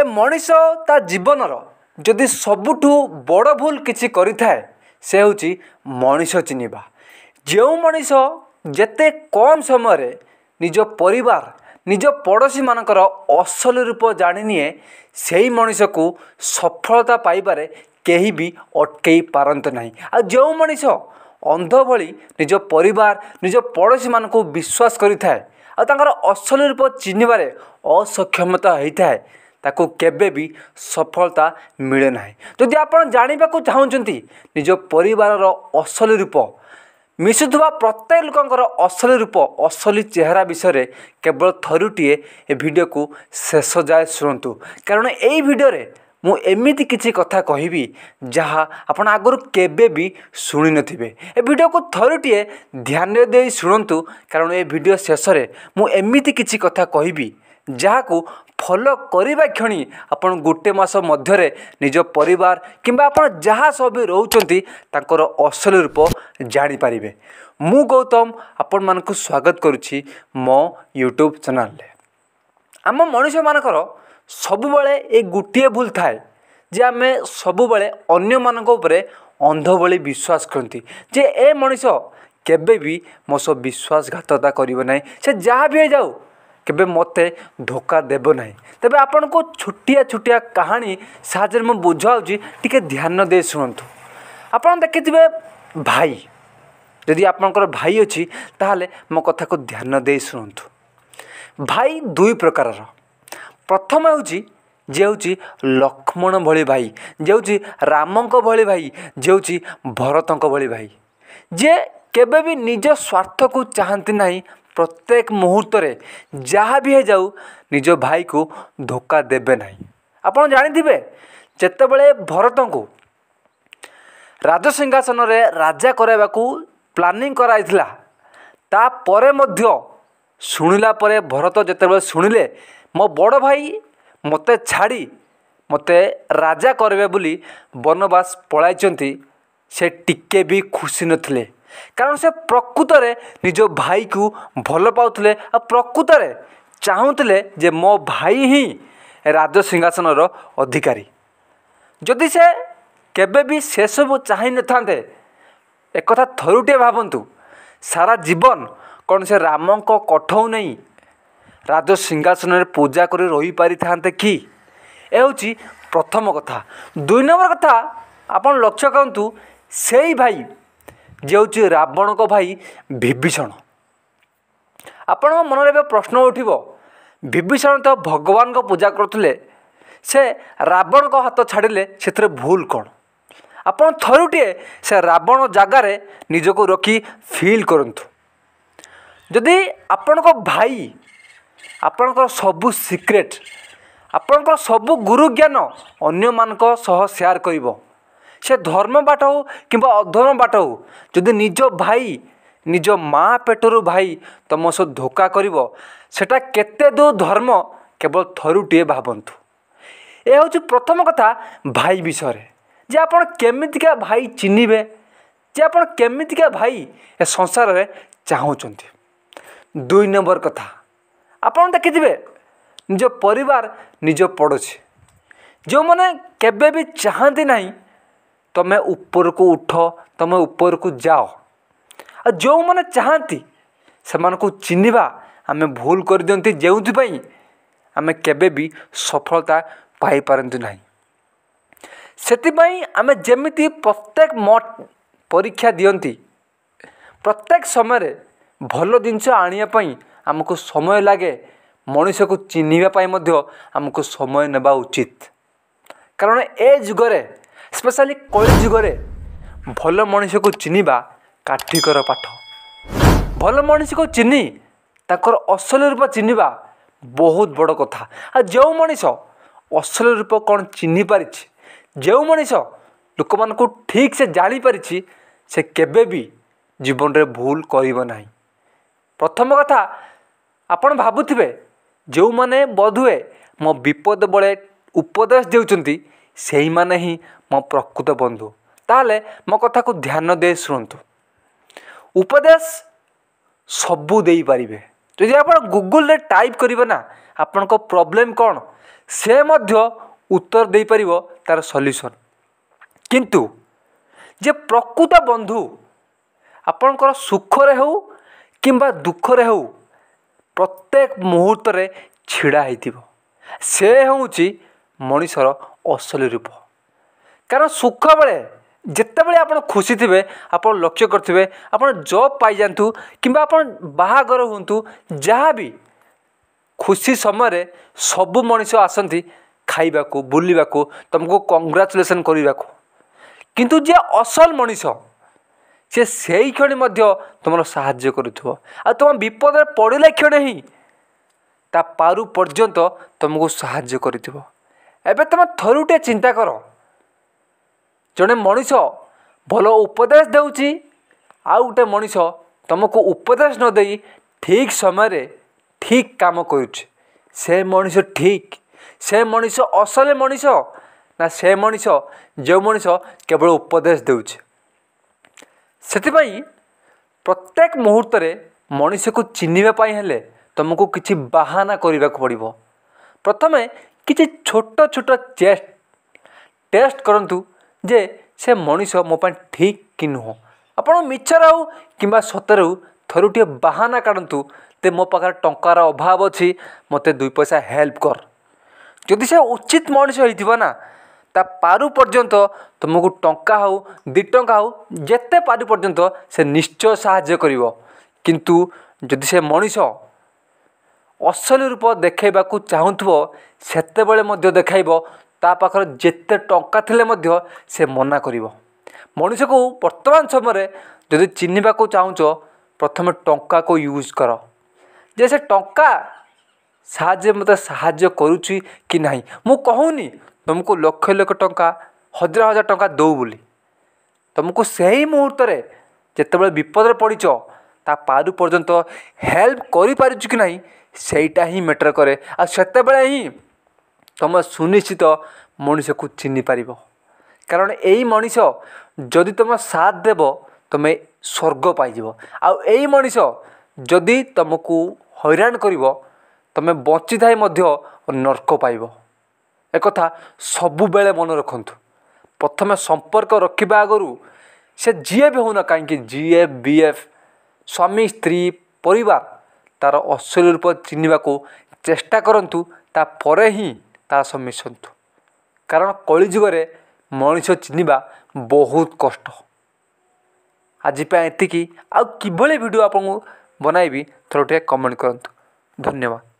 ଏ ମଣିଷ ତା ଜୀବନର ଯଦି ସବୁଠୁ ବଡ଼ ଭୁଲ କିଛି କରିଥାଏ ସେ ହେଉଛି ମଣିଷ ଚିହ୍ନିବା ଯେଉଁ ମଣିଷ ଯେତେ କମ୍ ସମୟରେ ନିଜ ପରିବାର ନିଜ ପଡ଼ୋଶୀମାନଙ୍କର ଅସଲ ରୂପ ଜାଣିନିଏ ସେହି ମଣିଷକୁ ସଫଳତା ପାଇବାରେ କେହି ବି ଅଟକେଇ ପାରନ୍ତି ନାହିଁ ଆଉ ଯେଉଁ ମଣିଷ ଅନ୍ଧ ଭଳି ନିଜ ପରିବାର ନିଜ ପଡ଼ୋଶୀମାନଙ୍କୁ ବିଶ୍ୱାସ କରିଥାଏ ଆଉ ତାଙ୍କର ଅସଲ ରୂପ ଚିହ୍ନିବାରେ ଅସକ୍ଷମତା ହୋଇଥାଏ ତାକୁ କେବେ ବି ସଫଳତା ମିଳେ ନାହିଁ ଯଦି ଆପଣ ଜାଣିବାକୁ ଚାହୁଁଛନ୍ତି ନିଜ ପରିବାରର ଅସଲି ରୂପ ମିଶୁଥିବା ପ୍ରତ୍ୟେକ ଲୋକଙ୍କର ଅସଲି ରୂପ ଅସଲି ଚେହେରା ବିଷୟରେ କେବଳ ଥରୁଟିଏ ଏ ଭିଡ଼ିଓକୁ ଶେଷ ଯାଏ ଶୁଣନ୍ତୁ କାରଣ ଏଇ ଭିଡ଼ିଓରେ ମୁଁ ଏମିତି କିଛି କଥା କହିବି ଯାହା ଆପଣ ଆଗରୁ କେବେ ବି ଶୁଣିନଥିବେ ଏ ଭିଡ଼ିଓକୁ ଥରୁଟିଏ ଧ୍ୟାନ ଦେଇ ଶୁଣନ୍ତୁ କାରଣ ଏ ଭିଡ଼ିଓ ଶେଷରେ ମୁଁ ଏମିତି କିଛି କଥା କହିବି ଯାହାକୁ ଫଲୋ କରିବା କ୍ଷଣି ଆପଣ ଗୋଟେ ମାସ ମଧ୍ୟରେ ନିଜ ପରିବାର କିମ୍ବା ଆପଣ ଯାହା ସବୁ ବି ରହୁଛନ୍ତି ତାଙ୍କର ଅସଲ ରୂପ ଜାଣିପାରିବେ ମୁଁ ଗୌତମ ଆପଣମାନଙ୍କୁ ସ୍ୱାଗତ କରୁଛି ମୋ ୟୁଟ୍ୟୁବ୍ ଚ୍ୟାନେଲରେ ଆମ ମଣିଷମାନଙ୍କର ସବୁବେଳେ ଏ ଗୋଟିଏ ଭୁଲ ଥାଏ ଯେ ଆମେ ସବୁବେଳେ ଅନ୍ୟମାନଙ୍କ ଉପରେ ଅନ୍ଧ ଭଳି ବିଶ୍ୱାସ କରନ୍ତି ଯେ ଏ ମଣିଷ କେବେ ବି ମୋ ସହ ବିଶ୍ୱାସଘାତତା କରିବ ନାହିଁ ସେ ଯାହା ବି ହେଇଯାଉ କେବେ ମୋତେ ଧୋକା ଦେବ ନାହିଁ ତେବେ ଆପଣଙ୍କୁ ଛୋଟିଆ ଛୋଟିଆ କାହାଣୀ ସାହାଯ୍ୟରେ ମୁଁ ବୁଝାଉଛି ଟିକେ ଧ୍ୟାନ ଦେଇ ଶୁଣନ୍ତୁ ଆପଣ ଦେଖିଥିବେ ଭାଇ ଯଦି ଆପଣଙ୍କର ଭାଇ ଅଛି ତାହେଲେ ମୋ କଥାକୁ ଧ୍ୟାନ ଦେଇ ଶୁଣନ୍ତୁ ଭାଇ ଦୁଇ ପ୍ରକାରର ପ୍ରଥମ ହେଉଛି ଯେ ହେଉଛି ଲକ୍ଷ୍ମଣ ଭଳି ଭାଇ ଯେ ହେଉଛି ରାମଙ୍କ ଭଳି ଭାଇ ଯେ ହେଉଛି ଭରତଙ୍କ ଭଳି ଭାଇ ଯିଏ କେବେ ବି ନିଜ ସ୍ୱାର୍ଥକୁ ଚାହାନ୍ତି ନାହିଁ ପ୍ରତ୍ୟେକ ମୁହୂର୍ତ୍ତରେ ଯାହା ବି ହେଇଯାଉ ନିଜ ଭାଇକୁ ଧୋକା ଦେବେ ନାହିଁ ଆପଣ ଜାଣିଥିବେ ଯେତେବେଳେ ଭରତଙ୍କୁ ରାଜସିଂହାସନରେ ରାଜା କରାଇବାକୁ ପ୍ଲାନିଂ କରାଯାଇଥିଲା ତାପରେ ମଧ୍ୟ ଶୁଣିଲା ପରେ ଭରତ ଯେତେବେଳେ ଶୁଣିଲେ ମୋ ବଡ଼ ଭାଇ ମୋତେ ଛାଡ଼ି ମୋତେ ରାଜା କରିବେ ବୋଲି ବନବାସ ପଳାଇଛନ୍ତି ସେ ଟିକେ ବି ଖୁସି ନଥିଲେ କାରଣ ସେ ପ୍ରକୃତରେ ନିଜ ଭାଇକୁ ଭଲ ପାଉଥିଲେ ଆଉ ପ୍ରକୃତରେ ଚାହୁଁଥିଲେ ଯେ ମୋ ଭାଇ ହିଁ ରାଜ ସିଂହାସନର ଅଧିକାରୀ ଯଦି ସେ କେବେ ବି ସେସବୁ ଚାହିଁନଥାନ୍ତେ ଏକଥା ଥରୁଟିଏ ଭାବନ୍ତୁ ସାରା ଜୀବନ କ'ଣ ସେ ରାମଙ୍କ କଠଉ ନେଇ ରାଜ ସିଂହାସନରେ ପୂଜା କରି ରହିପାରିଥାନ୍ତେ କି ଏ ହେଉଛି ପ୍ରଥମ କଥା ଦୁଇ ନମ୍ବର କଥା ଆପଣ ଲକ୍ଷ୍ୟ କରନ୍ତୁ ସେଇ ଭାଇ ଯିଏ ହେଉଛି ରାବଣଙ୍କ ଭାଇ ବିଭୀଷଣ ଆପଣଙ୍କ ମନରେ ଏବେ ପ୍ରଶ୍ନ ଉଠିବ ବିଭୀଷଣ ତ ଭଗବାନଙ୍କ ପୂଜା କରୁଥିଲେ ସେ ରାବଣଙ୍କ ହାତ ଛାଡ଼ିଲେ ସେଥିରେ ଭୁଲ କ'ଣ ଆପଣ ଥରୁଟିଏ ସେ ରାବଣ ଜାଗାରେ ନିଜକୁ ରଖି ଫିଲ୍ କରନ୍ତୁ ଯଦି ଆପଣଙ୍କ ଭାଇ ଆପଣଙ୍କର ସବୁ ସିକ୍ରେଟ୍ ଆପଣଙ୍କର ସବୁ ଗୁରୁ ଜ୍ଞାନ ଅନ୍ୟମାନଙ୍କ ସହ ସେୟାର୍ କରିବ সে ধর্ম ବାଟ ହେଉ କିମ୍ବା ଅଧର୍ମ ବାଟ ହେଉ ଯଦି ନିଜ ଭାଇ ନିଜ ମା ପେଟରୁ ଭାଇ ତୁମ ସହ ଧୋକା କରିବ ସେଟା କେତେ ଦୂର ଧର୍ମ କେବଳ ଥରୁଟିଏ ଭାବନ୍ତୁ ଏ ହେଉଛି ପ୍ରଥମ କଥା ଭାଇ ବିଷୟରେ ଯେ ଆପଣ କେମିତିକା ଭାଇ ଚିହ୍ନିବେ ଯେ ଆପଣ କେମିତିକା ଭାଇ ଏ ସଂସାରରେ ଚାହୁଁଛନ୍ତି ଦୁଇ ନମ୍ବର କଥା ଆପଣ ଦେଖିଥିବେ ନିଜ ପରିବାର ନିଜ ପଡ଼ୋଶୀ ଯେଉଁମାନେ କେବେ ବି ଚାହାନ୍ତି ନାହିଁ तुम्हें तो ऊपर को उठ तुम्हें तो ऊपर को जाओ जो मैंने चाहती से मैं चिन्हवा आम भूल कर दिखते जो आम के सफलता पाई ना से आम जमी प्रत्येक मट परीक्षा दिंती प्रत्येक समय भल जिन आई को समय लगे मनुष को चिन्हवाई आमको समय नवा उचित कारण ए जुगरे ସ୍ପେଶାଲି କଳି ଯୁଗରେ ଭଲ ମଣିଷକୁ ଚିହ୍ନିବା କାଠିକର ପାଠ ଭଲ ମଣିଷକୁ ଚିହ୍ନି ତାଙ୍କର ଅସଲ ରୂପ ଚିହ୍ନିବା ବହୁତ ବଡ଼ କଥା ଆଉ ଯେଉଁ ମଣିଷ ଅସଲ ରୂପ କ'ଣ ଚିହ୍ନି ପାରିଛି ଯେଉଁ ମଣିଷ ଲୋକମାନଙ୍କୁ ଠିକ୍ ସେ ଜାଣିପାରିଛି ସେ କେବେ ବି ଜୀବନରେ ଭୁଲ କରିବ ନାହିଁ ପ୍ରଥମ କଥା ଆପଣ ଭାବୁଥିବେ ଯେଉଁମାନେ ବୋଧହୁଏ ମୋ ବିପଦ ବେଳେ ଉପଦେଶ ଦେଉଛନ୍ତି ସେଇମାନେ ହିଁ ମୋ ପ୍ରକୃତ ବନ୍ଧୁ ତାହେଲେ ମୋ କଥାକୁ ଧ୍ୟାନ ଦେଇ ଶୁଣନ୍ତୁ ଉପଦେଶ ସବୁ ଦେଇପାରିବେ ଯଦି ଆପଣ ଗୁଗୁଲରେ ଟାଇପ୍ କରିବେ ନା ଆପଣଙ୍କ ପ୍ରୋବ୍ଲେମ୍ କ'ଣ ସେ ମଧ୍ୟ ଉତ୍ତର ଦେଇପାରିବ ତା'ର ସଲ୍ୟୁସନ୍ କିନ୍ତୁ ଯେ ପ୍ରକୃତ ବନ୍ଧୁ ଆପଣଙ୍କର ସୁଖରେ ହେଉ କିମ୍ବା ଦୁଃଖରେ ହେଉ ପ୍ରତ୍ୟେକ ମୁହୂର୍ତ୍ତରେ ଛିଡ଼ା ହୋଇଥିବ ସେ ହେଉଛି ମଣିଷର ଅସଲି ରୂପ କାରଣ ସୁଖବେଳେ ଯେତେବେଳେ ଆପଣ ଖୁସି ଥିବେ ଆପଣ ଲକ୍ଷ୍ୟ କରିଥିବେ ଆପଣ ଜବ୍ ପାଇଯାଆନ୍ତୁ କିମ୍ବା ଆପଣ ବାହାଘର ହୁଅନ୍ତୁ ଯାହା ବି ଖୁସି ସମୟରେ ସବୁ ମଣିଷ ଆସନ୍ତି ଖାଇବାକୁ ବୁଲିବାକୁ ତୁମକୁ କଂଗ୍ରାଚୁଲେସନ୍ କରିବାକୁ କିନ୍ତୁ ଯିଏ ଅସଲ ମଣିଷ ସେ ସେଇ କ୍ଷଣି ମଧ୍ୟ ତୁମର ସାହାଯ୍ୟ କରୁଥିବ ଆଉ ତୁମ ବିପଦରେ ପଡ଼ିଲା କ୍ଷଣି ହିଁ ତା ପାରୁ ପର୍ଯ୍ୟନ୍ତ ତୁମକୁ ସାହାଯ୍ୟ କରିଥିବ ଏବେ ତୁମେ ଥରୁଟିଏ ଚିନ୍ତା କର ଜଣେ ମଣିଷ ଭଲ ଉପଦେଶ ଦେଉଛି ଆଉ ଗୋଟେ ମଣିଷ ତୁମକୁ ଉପଦେଶ ନ ଦେଇ ଠିକ୍ ସମୟରେ ଠିକ୍ କାମ କରୁଛି ସେ ମଣିଷ ଠିକ୍ ସେ ମଣିଷ ଅସଲ ମଣିଷ ନା ସେ ମଣିଷ ଯେଉଁ ମଣିଷ କେବଳ ଉପଦେଶ ଦେଉଛି ସେଥିପାଇଁ ପ୍ରତ୍ୟେକ ମୁହୂର୍ତ୍ତରେ ମଣିଷକୁ ଚିହ୍ନିବା ପାଇଁ ହେଲେ ତୁମକୁ କିଛି ବାହାନା କରିବାକୁ ପଡ଼ିବ ପ୍ରଥମେ କିଛି ଛୋଟ ଛୋଟ ଚେଷ୍ଟ ଟେଷ୍ଟ କରନ୍ତୁ ଯେ ସେ ମଣିଷ ମୋ ପାଇଁ ଠିକ୍ କି ନୁହଁ ଆପଣ ମିଛରେ ହଉ କିମ୍ବା ସତରେ ହଉ ଥରୁଟିଏ ବାହାନା କାଢ଼ନ୍ତୁ ଯେ ମୋ ପାଖରେ ଟଙ୍କାର ଅଭାବ ଅଛି ମୋତେ ଦୁଇ ପଇସା ହେଲ୍ପ କର ଯଦି ସେ ଉଚିତ ମଣିଷ ହେଇଥିବ ନା ତା ପାରୁ ପର୍ଯ୍ୟନ୍ତ ତୁମକୁ ଟଙ୍କା ହଉ ଦୁଇ ଟଙ୍କା ହଉ ଯେତେ ପାରୁ ପର୍ଯ୍ୟନ୍ତ ସେ ନିଶ୍ଚୟ ସାହାଯ୍ୟ କରିବ କିନ୍ତୁ ଯଦି ସେ ମଣିଷ ଅସଲି ରୂପ ଦେଖାଇବାକୁ ଚାହୁଁଥିବ ସେତେବେଳେ ମଧ୍ୟ ଦେଖାଇବ ତା ପାଖରେ ଯେତେ ଟଙ୍କା ଥିଲେ ମଧ୍ୟ ସେ ମନା କରିବ ମଣିଷକୁ ବର୍ତ୍ତମାନ ସମୟରେ ଯଦି ଚିହ୍ନିବାକୁ ଚାହୁଁଛ ପ୍ରଥମେ ଟଙ୍କାକୁ ୟୁଜ୍ କର ଯେ ସେ ଟଙ୍କା ସାହାଯ୍ୟ ମୋତେ ସାହାଯ୍ୟ କରୁଛି କି ନାହିଁ ମୁଁ କହୁନି ତୁମକୁ ଲକ୍ଷ ଲକ୍ଷ ଟଙ୍କା ହଜାର ହଜାର ଟଙ୍କା ଦେଉ ବୋଲି ତୁମକୁ ସେହି ମୁହୂର୍ତ୍ତରେ ଯେତେବେଳେ ବିପଦରେ ପଡ଼ିଛ ତା ପାରୁ ପର୍ଯ୍ୟନ୍ତ ହେଲ୍ପ କରିପାରୁଛୁ କି ନାହିଁ ସେଇଟା ହିଁ ମ୍ୟାଟର କରେ ଆଉ ସେତେବେଳେ ହିଁ ତୁମେ ସୁନିଶ୍ଚିତ ମଣିଷକୁ ଚିହ୍ନି ପାରିବ କାରଣ ଏଇ ମଣିଷ ଯଦି ତୁମେ ସାଥ ଦେବ ତୁମେ ସ୍ୱର୍ଗ ପାଇଯିବ ଆଉ ଏଇ ମଣିଷ ଯଦି ତୁମକୁ ହଇରାଣ କରିବ ତୁମେ ବଞ୍ଚିଥାଏ ମଧ୍ୟ ନର୍କ ପାଇବ ଏକଥା ସବୁବେଳେ ମନେ ରଖନ୍ତୁ ପ୍ରଥମେ ସମ୍ପର୍କ ରଖିବା ଆଗରୁ ସେ ଯିଏ ବି ହେଉନା କାହିଁକି ଜିଏଫ୍ ବିଏଫ୍ ସ୍ୱାମୀ ସ୍ତ୍ରୀ ପରିବାର ତା'ର ଅସଲ ରୂପ ଚିହ୍ନିବାକୁ ଚେଷ୍ଟା କରନ୍ତୁ ତା'ପରେ ହିଁ ତା ସହ ମିଶନ୍ତୁ କାରଣ କଳି ଯୁଗରେ ମଣିଷ ଚିହ୍ନିବା ବହୁତ କଷ୍ଟ ଆଜି ପାଇଁ ଏତିକି ଆଉ କିଭଳି ଭିଡ଼ିଓ ଆପଣଙ୍କୁ ବନାଇବି ଥରେ ଟିକେ କମେଣ୍ଟ କରନ୍ତୁ ଧନ୍ୟବାଦ